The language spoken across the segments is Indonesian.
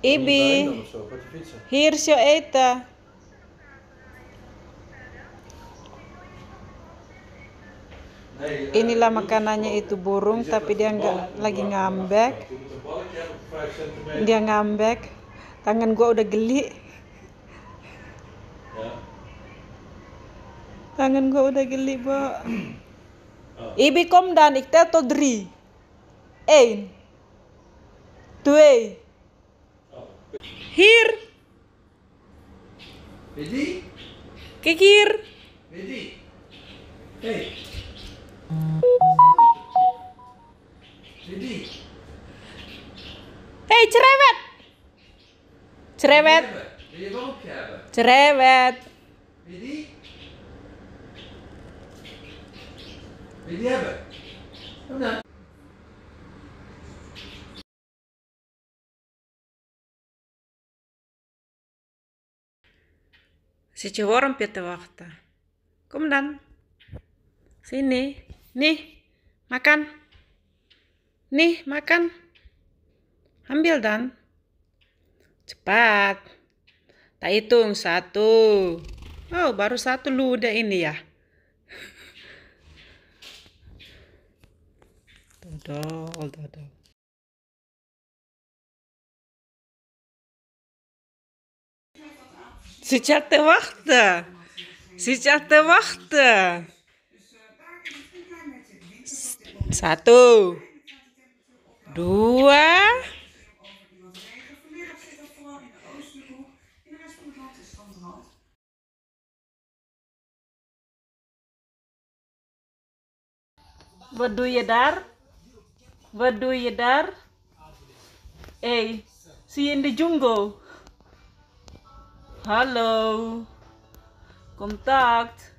Ibi. Hirsio Eta. Inilah makanannya itu burung tapi dia nggak lagi ngambek. Dia ngambek. Tangan gua udah geli. Tangan gua udah geli, Bo. Ibi kom dan to todri. Ein. Twee. Kikir, Ready? Kekir. Ready? Hey. Ready? Hey, cerewet. Cerewet. Cerewet. Ready? Ready apa? Benar. Si Sichiworon piete waktu. Kemudian sini, nih makan, nih makan, ambil dan cepat. Tak hitung satu. Oh baru satu luda ini ya. Dodol, dodol. Sıcakta vakti. Sıcakta waktu. Satu. Dua. Wat doe je daar? Eh, si je daar? in de jungle? Hallo. Contact.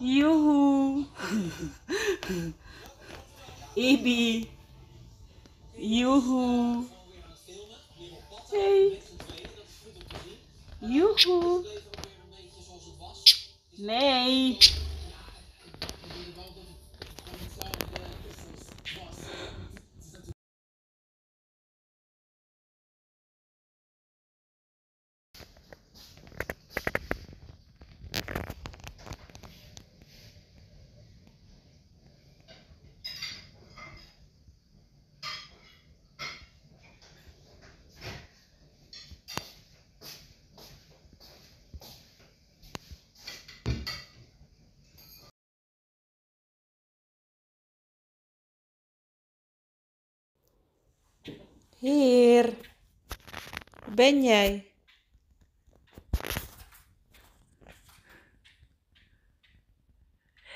Joehoe. Ibi. Joehoe. Hey. Joehoe. Nee. Hier. Ben jij?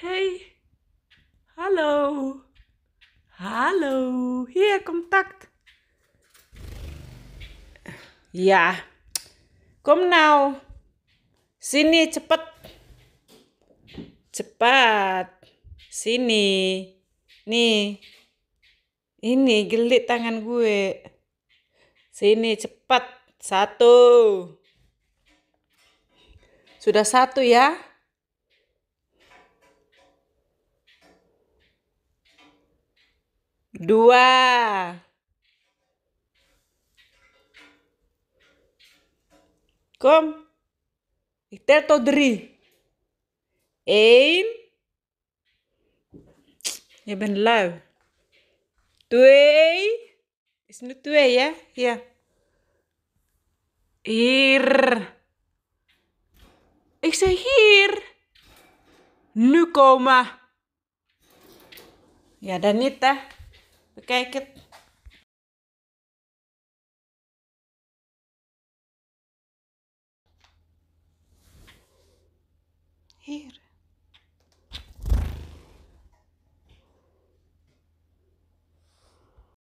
Hey. Hallo. Hallo. Hier, contact. Ya. Kom nou. Sini cepat. Cepat. Sini. Nih. Ini gelit tangan gue. Sini cepat. Satu. Sudah satu ya. Dua. Kom. Ter to ein Ein. Je lau Tuei is nu twee, hè? Ja. Hier. Ik zeg hier. Nu komen. Ja, dan niet, hè? Bekijk het.